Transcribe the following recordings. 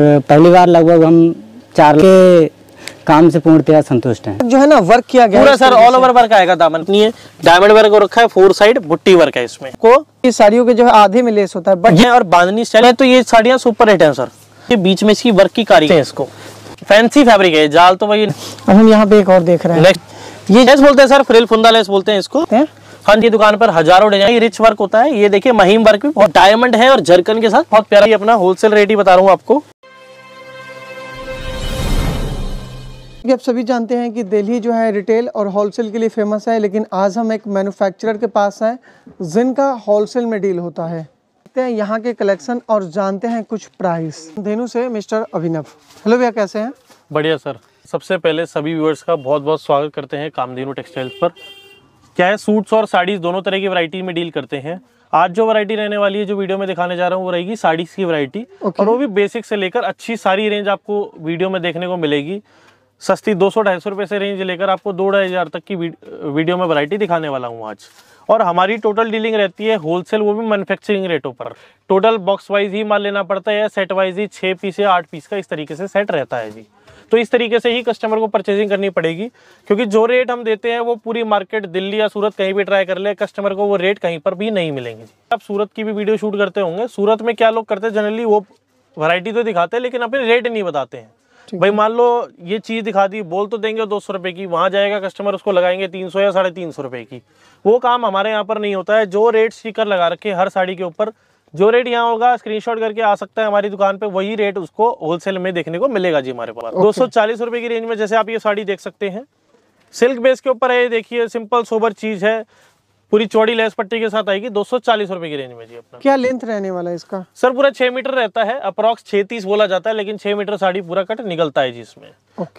पहली बार लगभग हम चार के काम से पूर्णतया संतुष्ट हैं जो है ना वर्क किया गया पूरा सर ऑल ओवर वर्क आएगा दामन नहीं है डायमंड वर्क रखा है फोर साइड बुट्टी वर्क है इसमें को ये साड़ियों के जो है आधे में लेस होता है बट और बांधनी स्टाइल है तो ये साड़ियाँ सुपर हिट है सर ये बीच में इसकी वर्क की कारी है इसको फैंसी फैब्रिक है जाल तो वही अब हम यहाँ पे एक और देख रहे हैं ये लेस बोलते हैं सर फ्रिल फुंदा लेस बोलते हैं इसको हाँ जी दुकान पर हजारों डिजाइन रिच वर्क होता है ये देखिए महीम वर्क भी बहुत डायमंड है और जरकन के साथ बहुत प्यारा ये अपना होलसेल रेट ही बता रहा हूँ आपको आप सभी जानते हैं कि दिल्ली जो है रिटेल और होलसेल के लिए फेमस है लेकिन आज हम एक मैन्युफैक्चरर के पास हैं जिनका होलसेल में डील होता है देखते हैं यहाँ के कलेक्शन और जानते हैं कुछ प्राइस धेनु से मिस्टर अभिनव हेलो भैया कैसे हैं बढ़िया सर सबसे पहले सभी व्यूअर्स का बहुत बहुत स्वागत करते हैं कामधेनु टेक्सटाइल्स पर क्या है सूट्स और साड़ीज दोनों तरह की वरायटी में डील करते हैं आज जो वैरायटी रहने वाली है जो वीडियो में दिखाने जा रहा हूँ वो रहेगी साड़ीज की वैरायटी okay. और वो भी बेसिक से लेकर अच्छी सारी रेंज आपको वीडियो में देखने को मिलेगी सस्ती दो सौ ढाई सौ रुपये से रेंज लेकर आपको दो ढाई हज़ार तक की वीडियो में वैरायटी दिखाने वाला हूँ आज और हमारी टोटल डीलिंग रहती है होलसेल वो भी मैन्युफैक्चरिंग रेटों पर टोटल बॉक्स वाइज ही माल लेना पड़ता है सेट वाइज ही छः पीस या आठ पीस का इस तरीके से सेट रहता है जी तो इस तरीके से ही कस्टमर को परचेजिंग करनी पड़ेगी क्योंकि जो रेट हम देते हैं वो पूरी मार्केट दिल्ली या सूरत कहीं भी ट्राई कर ले कस्टमर को वो रेट कहीं पर भी नहीं मिलेंगे जी आप सूरत की भी वीडियो शूट करते होंगे सूरत में क्या लोग करते हैं जनरली वो वैरायटी तो दिखाते हैं लेकिन अपने रेट नहीं बताते हैं भाई मान लो ये चीज़ दिखा दी बोल तो देंगे दो सौ रुपए की वहाँ जाएगा कस्टमर उसको लगाएंगे तीन सौ या साढ़े तीन सौ रुपए की वो काम हमारे यहाँ पर नहीं होता है जो रेट स्टीकर लगा रखे हर साड़ी के ऊपर जो रेट यहाँ होगा स्क्रीनशॉट करके आ सकता है हमारी दुकान पे वही रेट उसको होलसेल में देखने को मिलेगा जी हमारे पास दो सौ चालीस रुपए की रेंज में जैसे आप ये साड़ी देख सकते हैं सिल्क बेस के ऊपर है ये देखिए सिंपल सोबर चीज़ है पूरी चौड़ी लेस पट्टी के साथ आएगी दो सौ चालीस रुपए की रेंज में जी अपना क्या लेंथ रहने वाला है इसका सर पूरा छह मीटर रहता है अप्रोक्स छह तीस बोला जाता है लेकिन छह मीटर साड़ी पूरा कट निकलता है जी इसमें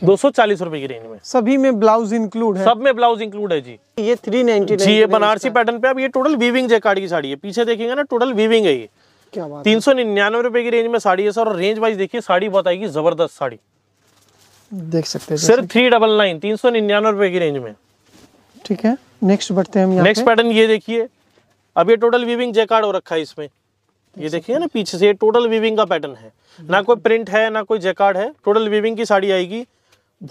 दो सौ चालीस रुपए की रेंज में सभी में ब्लाउज इंक्लूड है सब में ब्लाउज इंक्लूड है जी ये थ्री जी ये बनारसी पैटर्न पे अब ये टोटल वीविंग जयकार्ड की साड़ी है पीछे देखेंगे ना टोटल वीविंग है ये तीन सौ निन्यानवे रुपए की रेंज में साड़ी है सर और रेंज वाइज देखिए साड़ी बहुत आएगी जबरदस्त साड़ी देख सकते हैं सर थ्री डबल नाइन तीन सौ निन्यानवे रुपए की रेंज में ठीक है नेक्स्ट बढ़ते हैं हम नेक्स्ट पैटर्न ये देखिए अब ये टोटल वीविंग जैकार्ड हो रखा है इसमें ये देखिए ना पीछे से ये टोटल वीविंग का पैटर्न hmm. है ना कोई प्रिंट है ना कोई जैकार्ड है टोटल वीविंग की साड़ी आएगी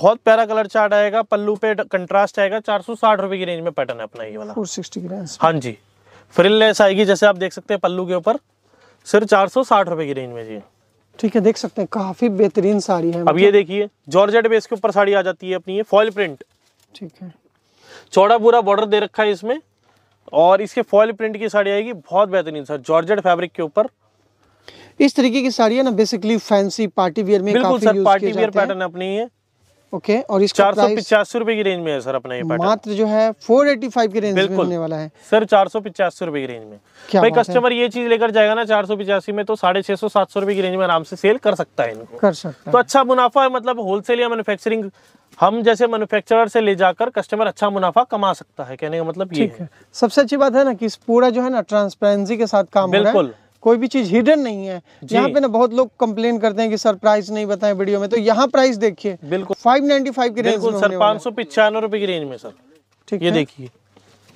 बहुत प्यारा कलर चार्ट आएगा पल्लू पे कंट्रास्ट आएगा चार सौ साठ रुपए की रेंज में पैटर्न है अपना ये वाला हाँ जी लेस आएगी जैसे आप देख सकते हैं पल्लू के ऊपर सिर्फ चार सौ साठ रुपए की रेंज में जी ठीक है देख सकते हैं काफी बेहतरीन साड़ी है अब ये मतलब। देखिए जॉर्जेट बेस के ऊपर साड़ी आ जाती है अपनी ये फॉल प्रिंट ठीक है चौड़ा पूरा बॉर्डर दे रखा है इसमें और इसके फॉल प्रिंट की साड़ी आएगी बहुत बेहतरीन सर जॉर्जेट फैब्रिक के ऊपर इस तरीके की साड़ी है ना बेसिकली फैंसी पार्टी वियर में बिल्कुल सर पार्टी वियर पैटर्न अपनी है ओके okay, और इसका चार सौ पिचासी रूपए की रेंज में है सर अपना ये मात्र जो है फोर एटी फाइव की रेंज में होने वाला है सर चार सौ पिचासी रूपए की रेंज में क्या भाई कस्टमर ये चीज लेकर जाएगा ना चार सौ पिचासी में तो साढ़े छह सौ सात सौ रूपए की रेंज में आराम से सेल कर सकता है इनको कर सकता तो अच्छा मुनाफा है मतलब होलसेल या मैनुफेक्चरिंग हम जैसे मैन्युफैक्चरर से ले जाकर कस्टमर अच्छा मुनाफा कमा सकता है कहने का मतलब ये है।, है सबसे अच्छी बात है ना कि पूरा जो है ना ट्रांसपेरेंसी के साथ काम बिल्कुल कोई भी चीज हिडन नहीं है यहाँ पे ना बहुत लोग कंप्लेन करते हैं कि सर प्राइस नहीं बताएं वीडियो में तो यहाँ प्राइस देखिए बिल्कुल फाइव की रेंज सर पाँच सौ पिचानवे रुपए की रेंज में सर ठीक ये देखिए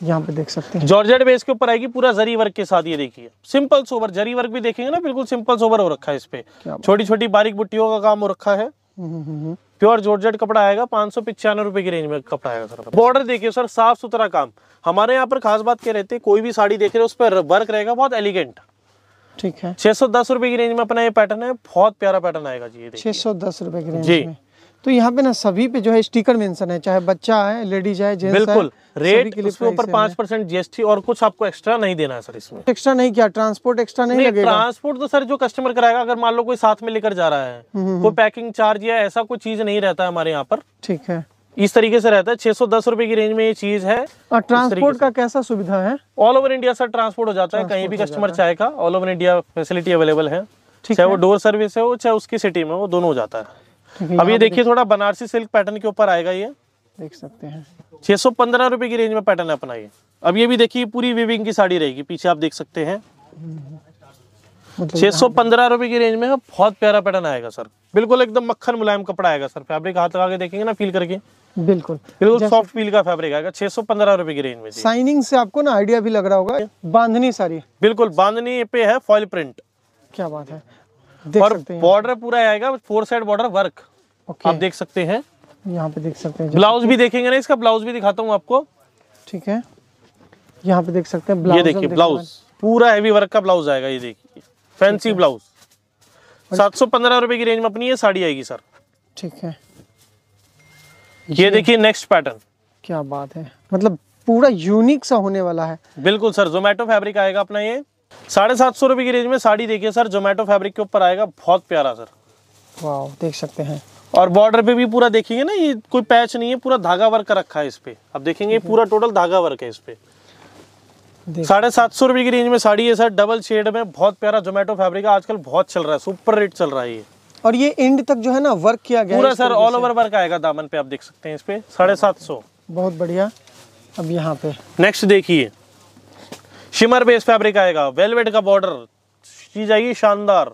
यहाँ पे देख सकते हैं जॉर्जेट बेस के ऊपर आएगी पूरा जरी वर्क के साथ ये देखिए सिंपल सोवर जरी वर्क भी देखेंगे ना बिल्कुल सिंपल सोवर हो रखा है इस पे छोटी छोटी बारीक बुट्टियों का काम हो रखा है प्योर जॉर्जेट कपड़ा आएगा पांच सौ पिचानवे रुपए की रेंज में कपड़ा आएगा सर बॉर्डर देखिए सर साफ सुथरा काम हमारे यहाँ पर खास बात क्या रहती है कोई भी साड़ी देख रहे हो उस पर वर्क रहेगा बहुत एलिगेंट ठीक है छह सौ दस रुपए की रेंज में अपना ये पैटर्न है बहुत प्यारा पैटर्न आएगा जी छह सौ दस रुपए की रेंज जी तो यहाँ पे ना सभी पे जो है स्टिकर मेंशन है चाहे बच्चा है लेडीज है जेंट्स बिल्कुल रेट ऊपर पांच परसेंट जीएसटी और कुछ आपको एक्स्ट्रा नहीं देना है सर इसमें एक्स्ट्रा नहीं क्या ट्रांसपोर्ट एक्स्ट्रा नहीं, नहीं लगेगा ट्रांसपोर्ट तो सर जो कस्टमर कराएगा अगर मान लो कोई साथ में लेकर जा रहा है हम्म, हम्म, कोई पैकिंग हम्म। चार्ज या ऐसा कोई चीज नहीं रहता है हमारे यहाँ पर ठीक है इस तरीके से रहता है छह सौ दस रुपए की रेंज में ये चीज है ट्रांसपोर्ट का कैसा सुविधा है all over India sir transport हो जाता है कहीं भी कस्टमर चाहेगा all over India facility available है चाहे वो डोर सर्विस है चाहे उसकी सिटी में हो दोनों हो जाता है अब ये देखिए थोड़ा बनारसी सिल्क पैटर्न के ऊपर आएगा ये देख सकते हैं छह सौ पंद्रह रुपए की रेंज में पैटर्न अपना ये अब ये भी देखिए पूरी विविंग की साड़ी रहेगी पीछे आप देख सकते हैं मतलब छह सौ पंद्रह रुपए की रेंज में हाँ, बहुत प्यारा पैटर्न आएगा सर बिल्कुल एकदम मक्खन मुलायम कपड़ा आएगा सर फैब्रिक हाथ लगा के देखेंगे ना फील करके बिल्कुल बिल्कुल सॉफ्ट फील का फैब्रिक आएगा छह सौ पंद्रह रुपए की रेंज में साइनिंग से आपको ना आइडिया भी लग रहा होगा बांधनी सारी बिल्कुल बांधनी पे है फॉल प्रिंट क्या बात है और बॉर्डर पूरा आएगा फोर साइड बॉर्डर वर्क आप देख सकते हैं यहाँ पे देख सकते हैं ब्लाउज भी देखेंगे ना इसका ब्लाउज भी दिखाता हूँ आपको ठीक है यहाँ पे देख सकते हैं ब्लाउज ये देखिए ब्लाउज पूरा हैवी वर्क का ब्लाउज आएगा ये देखिए फैंसी ब्लाउज सात सौ पंद्रह रुपए की रेंज में अपनी ये साड़ी आएगी सर ठीक है ये देखिए नेक्स्ट पैटर्न क्या बात है मतलब पूरा यूनिक सा होने वाला है बिल्कुल सर जोमेटो फैब्रिक आएगा अपना ये साढ़े सात सौ रुपए की रेंज में साड़ी देखिए सर जोमेटो फैब्रिक के ऊपर आएगा बहुत प्यारा सर वाह देख सकते हैं और बॉर्डर पे भी पूरा देखेंगे ना ये कोई पैच नहीं है पूरा धागा वर्क रखा है इस पे अब देखेंगे पूरा टोटल धागा वर्क है इस पे साढ़े सात सौ रुपए की रेंज में साड़ी है सर डबल शेड में बहुत प्यारा जोमेटो फैब्रिक आजकल बहुत चल रहा है सुपर रेट चल रहा है ये और ये एंड तक जो है ना वर्क किया गया पूरा सर ऑल ओवर वर्क आएगा दामन पे आप देख सकते हैं इस पे साढ़े सात सौ बहुत बढ़िया अब यहाँ पे नेक्स्ट देखिए शिमर बेस फैब्रिक आएगा वेलवेट का बॉर्डर चीज आएगी शानदार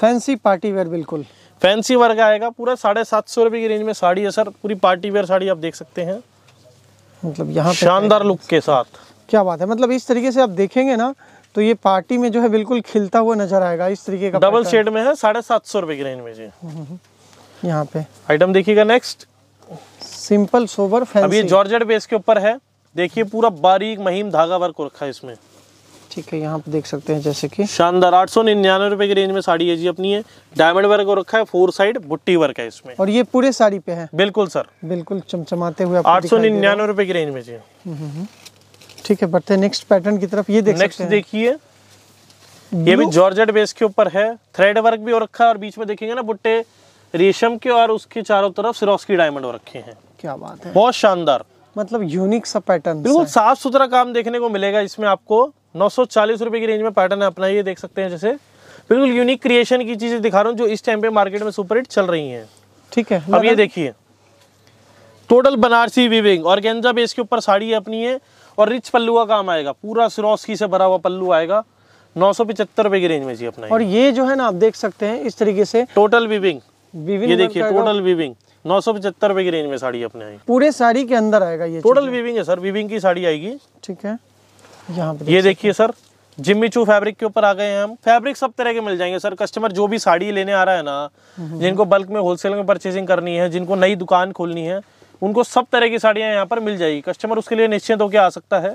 फैंसी पार्टी वेयर बिल्कुल फैंसी वर्ग आएगा पूरा साढ़े सात सौ रुपए की रेंज में साड़ी है सर पूरी पार्टी वेयर साड़ी आप देख सकते हैं मतलब यहाँ शानदार लुक के साथ क्या बात है मतलब इस तरीके से आप देखेंगे ना तो ये पार्टी में जो है बिल्कुल खिलता हुआ नजर आएगा इस तरीके का डबल शेड में है साढ़े सात सौ रुपए की रेंज में जी हम्म, हम्म, हम्म, यहाँ पे आइटम देखिएगा नेक्स्ट सिंपल सोबर अब ये जॉर्जेट बेस के ऊपर है देखिए पूरा बारीक महीम धागा वर्क रखा है इसमें ठीक है यहाँ पे देख सकते हैं जैसे कि शानदार आठ सौ निन्यानवे रुपए की रेंज में साड़ी है जी अपनी है डायमंड वर्क रखा है फोर साइड बुट्टी वर्क है इसमें और ये पूरे साड़ी पे है बिल्कुल सर बिल्कुल चमचमाते हुए आठ सौ निन्यानवे रुपए की रेंज में जी हम्म, हम्म, हम्म। ठीक है बढ़ते नेक्स्ट पैटर्न की तरफ ये देख नेक्स्ट देखिए ये भी जॉर्जेट बेस के ऊपर है थ्रेड वर्क भी हो रखा है और बीच में देखेंगे ना बुट्टे रेशम के और उसके चारों तरफ सिरोस्की डायमंड रखे हैं क्या बात है बहुत शानदार मतलब यूनिक सा पैटर्न बिल्कुल साफ सुथरा काम देखने को मिलेगा इसमें आपको नौ सौ की रेंज में पैटर्न है अपना ये देख सकते हैं जैसे बिल्कुल यूनिक क्रिएशन की चीजें दिखा रहा हूँ जो इस टाइम पे मार्केट में सुपर हिट चल रही हैं ठीक है अब ये मतलब देखिए टोटल बनारसी विविंग और गेंजा बेस के ऊपर साड़ी है अपनी है और रिच पल्लू का काम आएगा पूरा सिरोस्की से भरा हुआ पल्लू आएगा नौ सौ पिचहत्तर रुपए की रेंज में जी अपना और ये जो है ना आप देख सकते हैं इस तरीके से टोटल वीविंग ये देखिए टोटल वीविंग नौ सौ पचहत्तर रुपए की रेंज में साड़ी अपने आएगी पूरे साड़ी के अंदर आएगा ये टोटल वीविंग है सर वीविंग की साड़ी आएगी ठीक है यहाँ ये देखिए सर जिम्मी चू फैब्रिक के ऊपर आ गए हैं हम फैब्रिक सब तरह के मिल जाएंगे सर कस्टमर जो भी साड़ी लेने आ रहा है ना जिनको बल्क में होलसेल में परचेसिंग करनी है जिनको नई दुकान खोलनी है उनको सब तरह की साड़ियाँ यहाँ पर मिल जाएगी कस्टमर उसके लिए निश्चित होकर आ सकता है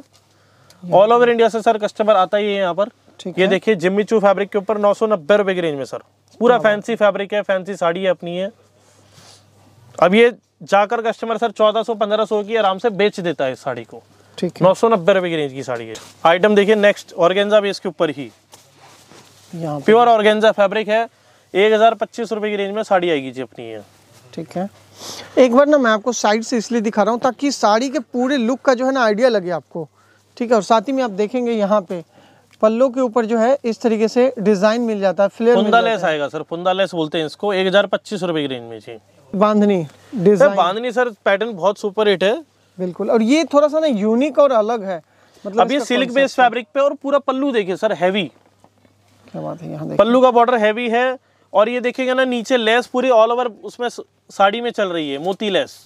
ऑल ओवर इंडिया से सर कस्टमर आता ही है यहाँ पर ये देखिए जिम्मी चू फैब्रिक के ऊपर नौ सौ नब्बे रुपए की रेंज में सर पूरा फैंसी फैब्रिक है फैंसी साड़ी है अपनी है अब ये जाकर कस्टमर सर चौदह सौ पंद्रह सौ की आराम से बेच देता है इस साड़ी को ठीक है नौ सौ नब्बे रुपए की रेंज की साड़ी है आइटम देखिए नेक्स्ट ऑर्गेंजा भी इसके ऊपर ही प्योर ऑर्गेंजा फैब्रिक है एक हज़ार पच्चीस रुपये की रेंज में साड़ी आएगी जी अपनी है। ठीक है एक बार ना मैं आपको साइड से इसलिए दिखा रहा हूँ ताकि साड़ी के पूरे लुक का जो है ना आइडिया लगे आपको ठीक है और साथ ही में आप देखेंगे यहाँ पे पल्लों के ऊपर जो है इस तरीके से डिजाइन मिल जाता है फ्लेयर पुंदा लेस आएगा सर पुंदा लेस बोलते हैं इसको एक हजार पच्चीस रुपए की रेंज में जी bandhani design bandhani sir pattern बहुत सुपर हिट है बिल्कुल और ये थोड़ा सा ना यूनिक और अलग है मतलब अब ये सिल्क बेस्ड फैब्रिक पे और पूरा पल्लू देखिए सर हैवी क्या बात है यहाँ पल्लू का बॉर्डर हैवी है और ये देखिएगा ना नीचे लेस पूरी ऑल ओवर उसमें साड़ी में चल रही है मोती लेस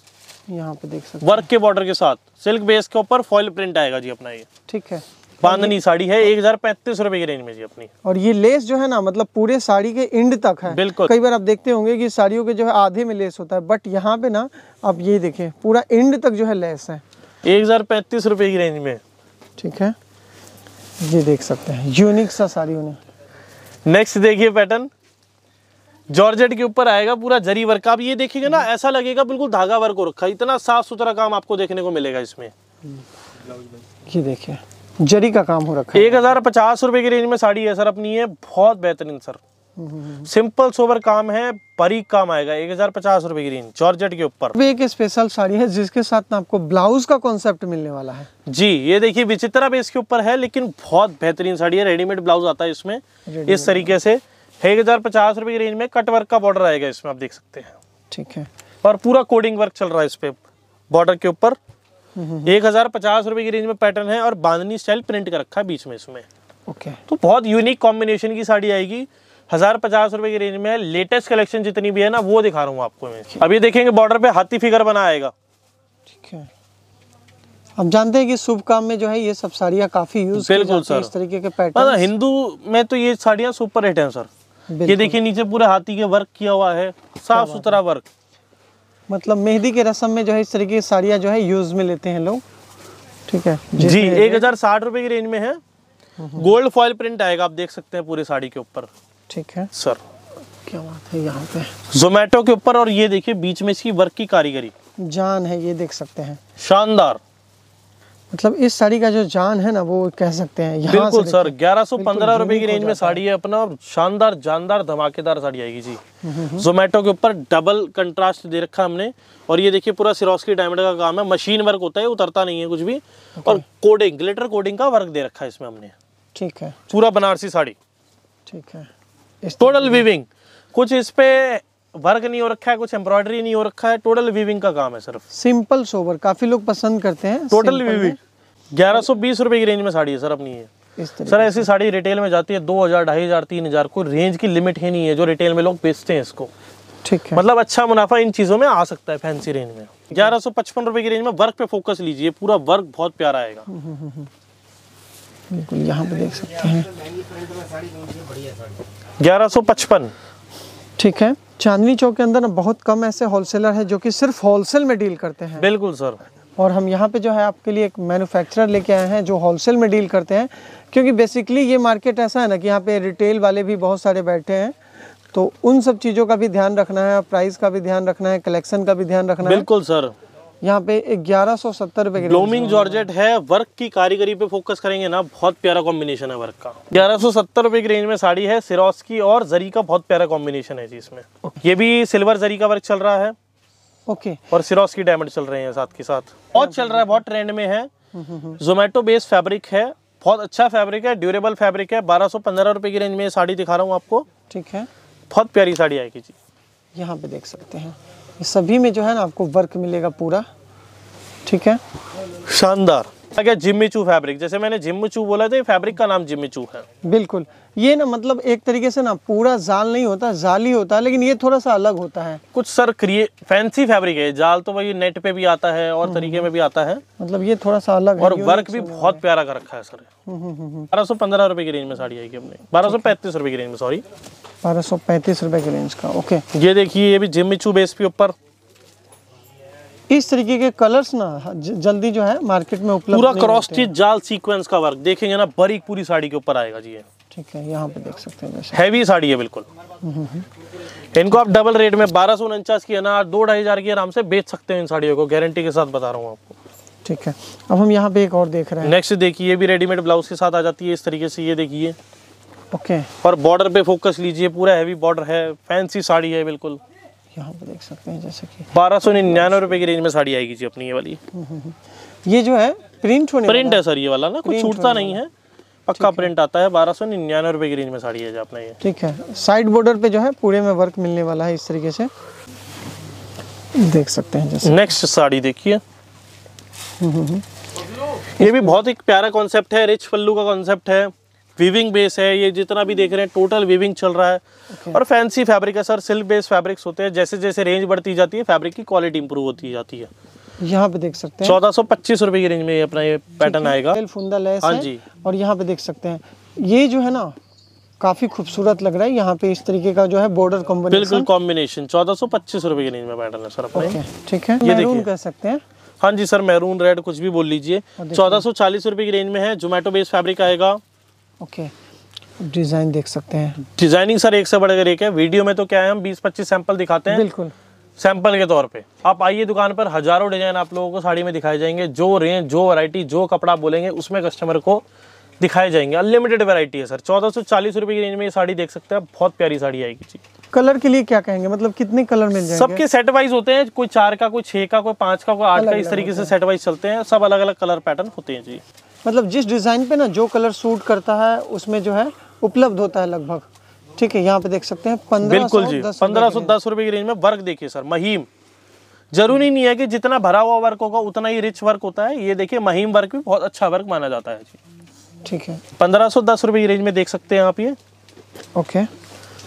यहाँ पे देख सकते वर्क के बॉर्डर के साथ सिल्क बेस के ऊपर फॉइल प्रिंट आएगा जी अपना ये ठीक है बांधनी साड़ी है एक हजार पैंतीस रुपए की रेंज में जी अपनी और ये लेस जो है ना मतलब पूरे साड़ी के इंड तक है बिल्कुल कई बार आप देखते होंगे कि साड़ियों के जो है आधे में लेस होता है बट यहाँ पे ना आप ये देखें पूरा इंड तक जो है लेस है एक हजार पैंतीस रुपए की रेंज में ठीक है ये देख सकते हैं यूनिक सा साड़ी उन्हें नेक्स्ट देखिए पैटर्न जॉर्जेट के ऊपर आएगा पूरा जरी वर्क आप ये देखिएगा ना ऐसा लगेगा बिल्कुल धागा वर्क हो रखा इतना साफ सुथरा काम आपको देखने को मिलेगा इसमें ये देखिए जरी का काम हो रखा है एक हजार पचास रुपए की रेंज में साड़ी है सर अपनी है बहुत बेहतरीन सर सिंपल सोबर काम है बारीक काम आएगा एक हजार पचास रुपए की रेंज जॉर्जेट के ऊपर एक स्पेशल साड़ी है जिसके साथ ना आपको ब्लाउज का कॉन्सेप्ट मिलने वाला है जी ये देखिए विचित्रा बेस के ऊपर है लेकिन बहुत बेहतरीन साड़ी है रेडीमेड ब्लाउज आता है इसमें इस तरीके से एक हजार पचास रुपए की रेंज में कट वर्क का बॉर्डर आएगा इसमें आप देख सकते हैं ठीक है और पूरा कोडिंग वर्क चल रहा है इस पे बॉर्डर के ऊपर एक हजार पचास रुपए की रेंज में पैटर्न है और बांधनी स्टाइल प्रिंट कर रखा है बीच में इसमें ओके तो बहुत यूनिक कॉम्बिनेशन की साड़ी आएगी हजार पचास रुपए की रेंज में है लेटेस्ट कलेक्शन जितनी भी है ना वो दिखा रहा हूँ आपको मैं अभी देखेंगे बॉर्डर पे हाथी फिगर बना आएगा ठीक है हम जानते हैं कि शुभ काम में जो है ये सब साड़ियाँ काफी यूज बिल्कुल सर इस तरीके के पैटर्न हिंदू में तो ये साड़ियाँ सुपर हिट है सर ये देखिए नीचे पूरे हाथी के वर्क किया हुआ है साफ सुथरा वर्क मतलब मेहंदी के रस्म में जो है इस तरीके की साड़ियाँ जो है यूज़ में लेते हैं लोग ठीक है जी एक हज़ार साठ रुपए की रेंज में है गोल्ड फॉयल प्रिंट आएगा आप देख सकते हैं पूरी साड़ी के ऊपर ठीक है सर क्या बात है यहाँ पे जोमेटो के ऊपर और ये देखिए बीच में इसकी वर्क की कारीगरी जान है ये देख सकते हैं शानदार मतलब इस साड़ी का जो जान है ना वो कह सकते हैं बिल्कुल सर ग्यारह सौ पंद्रह रुपए की रेंज में साड़ी है अपना शानदार जानदार धमाकेदार साड़ी आएगी जी जोमेटो हम्म, हम्म, हम्म। के ऊपर डबल कंट्रास्ट दे रखा हमने और ये देखिए पूरा सिरोस्की डायमंड का काम है मशीन वर्क होता है उतरता नहीं है कुछ भी और कोडिंग ग्लेटर कोडिंग का वर्क दे रखा है इसमें हमने ठीक है पूरा बनारसी साड़ी ठीक है टोटल विविंग कुछ इस पे वर्क नहीं हो रखा है कुछ एम्ब्रॉयडरी नहीं हो रखा है टोटल वीविंग का काम है सिर्फ सिंपल सोवर काफी लोग पसंद करते हैं टोटल वीविंग ग्यारह सौ बीस रुपए की रेंज में साड़ी है सर अपनी ये सर ऐसी साड़ी रिटेल में जाती है दो हजार ढाई हजार तीन हजार कोई रेंज की लिमिट ही नहीं है जो रिटेल में लोग बेचते हैं इसको ठीक है मतलब अच्छा मुनाफा इन चीजों में आ सकता है फैंसी रेंज में ग्यारह सौ पचपन रुपए की रेंज में वर्क पे फोकस लीजिए पूरा वर्क बहुत प्यारा आएगा हम्म, हम्म, हम्म, बिल्कुल यहाँ पे देख सकते हैं ग्यारह सौ पचपन ठीक है चांदनी चौक के अंदर ना बहुत कम ऐसे होलसेलर है जो कि सिर्फ होलसेल में डील करते हैं बिल्कुल सर और हम यहाँ पे जो है आपके लिए एक मैन्युफैक्चरर लेके आए हैं जो होलसेल में डील करते हैं क्योंकि बेसिकली ये मार्केट ऐसा है ना कि यहाँ पे रिटेल वाले भी बहुत सारे बैठे हैं तो उन सब चीज़ों का भी ध्यान रखना है प्राइस का भी ध्यान रखना है कलेक्शन का भी ध्यान रखना है बिल्कुल सर यहाँ पे ग्यारह सौ सत्तर रुपए ब्लोमिंग जॉर्जेट है वर्क की कारीगरी पे फोकस करेंगे ना बहुत प्यारा कॉम्बिनेशन है वर्क का ग्यारह सौ सत्तर रुपए की रेंज में साड़ी है सिरोस की और जरी का बहुत प्यारा कॉम्बिनेशन है जी इसमें ये भी सिल्वर जरी का वर्क चल रहा है ओके और सिरोस की डायमंड चल रहे हैं साथ के साथ बहुत चल रहा है बहुत ट्रेंड में है जोमेटो बेस्ड फेब्रिक है बहुत अच्छा फैब्रिक है ड्यूरेबल फैब्रिक है बारह सौ पंद्रह रुपए की रेंज में साड़ी दिखा रहा हूँ आपको ठीक है बहुत प्यारी साड़ी आएगी जी यहाँ पे देख सकते हैं सभी में जो है ना आपको वर्क मिलेगा पूरा ठीक है शानदार क्या जिम्मीचू फैब्रिक जैसे मैंने जिम्मीचू बोला था ये फैब्रिक का नाम जिम्मीचू है बिल्कुल ये ना मतलब एक तरीके से ना पूरा जाल नहीं होता जाल ही होता है लेकिन ये थोड़ा सा अलग होता है कुछ सर क्रिए फैंसी फैब्रिक है जाल तो वही नेट पे भी आता है और तरीके में भी आता है मतलब ये थोड़ा सा अलग और वर्क भी बहुत प्यारा कर रखा है सर हम्म, हम्म, हम्म, बारह सौ पंद्रह रुपए की रेंज में साड़ी आएगी हमने बारह सौ पैंतीस रुपए की रेंज में सॉरी बारह सौ पैंतीस रुपए की रेंज का ओके ये देखिए ये भी जिम्मीचू बेस पे ऊपर इस तरीके के कलर्स ना जल्दी जो है मार्केट में उपलब्ध पूरा क्रॉस स्टिच जाल सीक्वेंस का वर्क देखेंगे ना बरीक पूरी साड़ी के ऊपर आएगा जी ठीक है यहाँ पे देख सकते हैं हैवी साड़ी है बिल्कुल इनको आप डबल रेट में बारह सौ उनचास की अनार दो ढाई हजार की आराम से बेच सकते हैं इन साड़ियों को गारंटी के साथ बता रहा हूँ आपको ठीक है अब हम यहाँ पे एक और देख रहे हैं नेक्स्ट देखिए ये भी रेडीमेड ब्लाउज के साथ आ जाती है इस तरीके से ये देखिए ओके और बॉर्डर पे फोकस लीजिए पूरा हैवी बॉर्डर है फैंसी साड़ी है बिल्कुल यहाँ पे देख सकते हैं जैसे कि बारह सौ निन्यानवे रुपए की रेंज में साड़ी आएगी जी अपनी ये वाली ये जो है प्रिंट होने प्रिंट है सर ये वाला ना कुछ छूटता नहीं है पक्का प्रिंट आता है बारह सौ निन्यानवे रुपए की रेंज में साड़ी है अपना ये ठीक है साइड बॉर्डर पे जो है पूरे में वर्क मिलने वाला है इस तरीके से देख सकते हैं जैसे नेक्स्ट साड़ी देखिए हम्म, हम्म, हम्म। ये भी बहुत एक प्यारा कॉन्सेप्ट है रिच पल्लू का कॉन्सेप्ट है वीविंग बेस है ये जितना भी देख रहे हैं टोटल वीविंग चल रहा है okay. और फैंसी फैब्रिक है सर सिल्क बेस फैब्रिक्स होते हैं जैसे जैसे रेंज बढ़ती जाती है फैब्रिक की क्वालिटी इंप्रूव होती जाती है यहाँ पे देख सकते हैं चौदह सौ पच्चीस रुपए की रेंज में ये अपना ये पैटर्न आएगा हाँ जी और यहाँ पे देख सकते हैं ये जो है ना काफी खूबसूरत लग रहा है यहाँ पे इस तरीके का जो है बॉर्डर कॉम्बिनेशन बिल्कुल कॉम्बिनेशन चौदह सौ पच्चीस रुपए की रेंज में पैटर्न है सर अपने ठीक है ये देखिए कह सकते हैं हाँ जी सर मैरून रेड कुछ भी बोल लीजिए चौदह सौ चालीस रुपए की रेंज में है जोमेटो बेस्ड फैब्रिक आएगा ओके डिज़ाइन देख सकते हैं डिज़ाइनिंग सर एक से बढ़कर एक है वीडियो में तो क्या है हम बीस पच्चीस सैंपल दिखाते हैं बिल्कुल सैंपल के तौर पे आप आइए दुकान पर हजारों डिजाइन आप लोगों को साड़ी में दिखाए जाएंगे जो रेंज जो वैरायटी जो कपड़ा बोलेंगे उसमें कस्टमर को दिखाए जाएंगे अनलिमिटेड वैरायटी है सर चौदह सौ चालीस रुपए की रेंज में ये साड़ी देख सकते हैं बहुत प्यारी साड़ी आएगी जी कलर के लिए क्या कहेंगे मतलब कितने कलर मिल जाएंगे सबके सेट वाइज होते हैं कोई चार का कोई छह का कोई पांच का कोई आठ का इस तरीके से सेट वाइज चलते हैं सब अलग अलग कलर पैटर्न होते हैं जी मतलब जिस डिज़ाइन पे ना जो कलर सूट करता है उसमें जो है उपलब्ध होता है लगभग ठीक है यहाँ पे देख सकते हैं पंद्रह बिल्कुल जी पंद्रह सौ दस रुपए की रेंज में वर्क देखिए सर महीम जरूरी नहीं है कि जितना भरा हुआ वर्क होगा उतना ही रिच वर्क होता है ये देखिए महीम वर्क भी बहुत अच्छा वर्क माना जाता है जी ठीक है पंद्रह सौ दस रुपये की रेंज में देख सकते हैं आप ये ओके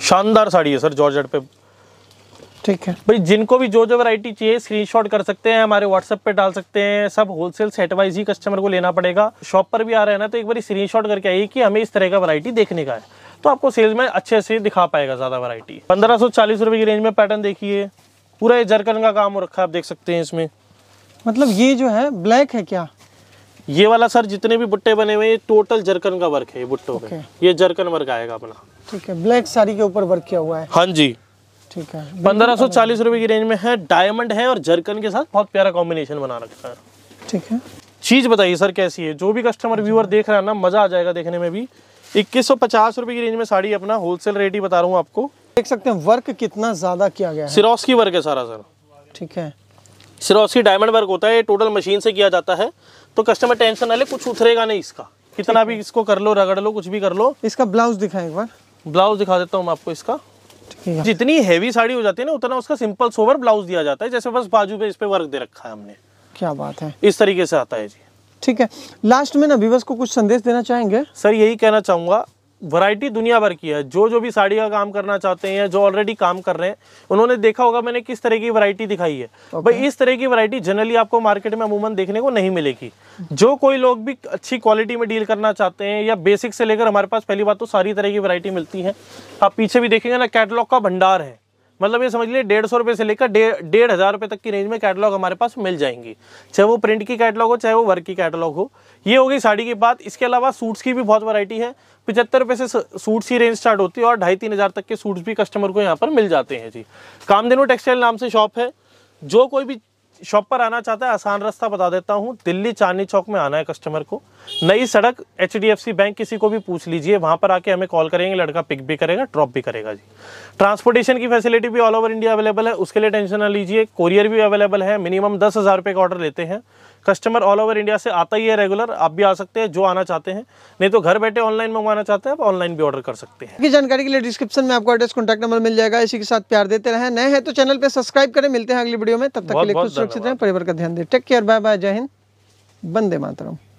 शानदार साड़ी है सर जॉर्ज पे ठीक है भाई जिनको भी जो जो वैरायटी चाहिए स्क्रीनशॉट कर सकते हैं हमारे व्हाट्सएप पे डाल सकते हैं सब होलसेल सेट वाइज ही कस्टमर को लेना पड़ेगा शॉप पर भी आ रहे हैं ना तो एक बार स्क्रीनशॉट करके आइए कि हमें इस तरह का वैरायटी देखने का है तो आपको सेल्स में अच्छे से दिखा पाएगा ज़्यादा वरायटी पंद्रह सौ चालीस रुपये की रेंज में पैटर्न देखिए पूरा ये जरकन का काम हो रखा है आप देख सकते हैं इसमें मतलब ये जो है ब्लैक है क्या ये वाला सर जितने भी बुट्टे बने हुए हैं टोटल जरकन का वर्क है ये बुट्टों okay. ये जरकन वर्क आएगा अपना ठीक है ब्लैक साड़ी के ऊपर वर्क किया हुआ है हाँ जी ठीक है पंद्रह सौ चालीस रुपए की रेंज में है डायमंड है और जरकन के साथ बहुत प्यारा कॉम्बिनेशन बना रखा है ठीक है चीज़ बताइए सर कैसी है जो भी कस्टमर अच्छा। व्यूअर देख रहा है ना मज़ा आ जाएगा देखने में भी इक्कीस सौ की रेंज में साड़ी अपना होलसेल रेट ही बता रहा हूँ आपको देख सकते हैं वर्क कितना ज़्यादा किया गया सिरोस की वर्क है सारा सर ठीक है सिरोस की डायमंड वर्क होता है टोटल मशीन से किया जाता है तो कस्टमर टेंशन ना ले कुछ उतरेगा नहीं इसका कितना भी इसको कर लो रगड़ लो कुछ भी कर लो इसका ब्लाउज दिखाए एक बार ब्लाउज दिखा देता हूँ मैं आपको इसका रखिएगा जितनी हैवी साड़ी हो जाती है ना उतना उसका सिंपल सोवर ब्लाउज दिया जाता है जैसे बस बाजू पे इस पे वर्क दे रखा है हमने क्या बात है इस तरीके से आता है जी ठीक है लास्ट में ना विवस को कुछ संदेश देना चाहेंगे सर यही कहना चाहूंगा वैरायटी दुनिया भर की है जो जो भी साड़ी का काम करना चाहते हैं जो ऑलरेडी काम कर रहे हैं उन्होंने देखा होगा मैंने किस तरह की वैरायटी दिखाई है okay. भाई इस तरह की वैरायटी जनरली आपको मार्केट में अमूमन देखने को नहीं मिलेगी जो कोई लोग भी अच्छी क्वालिटी में डील करना चाहते हैं या बेसिक से लेकर हमारे पास पहली बात तो सारी तरह की वरायटी मिलती है आप पीछे भी देखेंगे ना कैटलॉग का भंडार है मतलब ये समझ लीजिए डेढ़ सौ रुपये से लेकर डेढ़ हज़ार रुपये तक की रेंज में कैटलॉग हमारे पास मिल जाएंगी चाहे वो प्रिंट की कैटलॉग हो चाहे वो वर्क की कैटलॉग हो ये होगी साड़ी की बात इसके अलावा सूट्स की भी बहुत वैरायटी है पचहत्तर रुपये से सूट्स की रेंज स्टार्ट होती है और ढाई तीन हज़ार तक के सूट्स भी कस्टमर को यहाँ पर मिल जाते हैं जी कामधेनु टेक्सटाइल नाम से शॉप है जो कोई भी शॉप पर आना चाहता है आसान रास्ता बता देता हूँ दिल्ली चांदनी चौक में आना है कस्टमर को नई सड़क एच बैंक किसी को भी पूछ लीजिए वहाँ पर आके हमें कॉल करेंगे लड़का पिक भी करेगा ड्रॉप भी करेगा जी ट्रांसपोर्टेशन की फैसिलिटी भी ऑल ओवर इंडिया अवेलेबल है उसके लिए टेंशन ना लीजिए कोरियर भी अवेलेबल है मिनिमम दस हज़ार का ऑर्डर लेते हैं कस्टमर ऑल ओवर इंडिया से आता ही है रेगुलर आप भी आ सकते हैं जो आना चाहते हैं नहीं तो घर बैठे ऑनलाइन मंगवाना चाहते हैं आप ऑनलाइन भी ऑर्डर कर सकते हैं जानकारी के लिए डिस्क्रिप्शन में आपको एड्रेस कॉन्टैक्ट नंबर मिल जाएगा इसी के साथ प्यार देते रहे नए हैं तो चैनल पर सब्सक्राइब करें मिलते हैं अगली वीडियो में तब तक के लिए सुरक्षित रहें परिवार का ध्यान दें टेक केयर बाय बाय जय हिंद बंदे मातरम